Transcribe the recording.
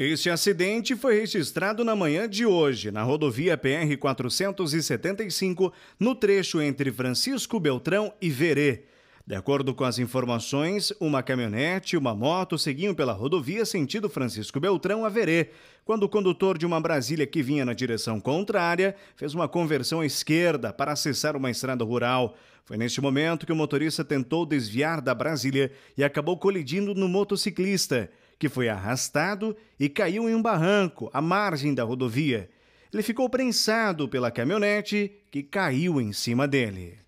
Este acidente foi registrado na manhã de hoje, na rodovia PR-475, no trecho entre Francisco Beltrão e Verê. De acordo com as informações, uma caminhonete e uma moto seguiam pela rodovia sentido Francisco Beltrão a Verê, quando o condutor de uma Brasília que vinha na direção contrária fez uma conversão à esquerda para acessar uma estrada rural. Foi neste momento que o motorista tentou desviar da Brasília e acabou colidindo no motociclista que foi arrastado e caiu em um barranco à margem da rodovia. Ele ficou prensado pela caminhonete, que caiu em cima dele.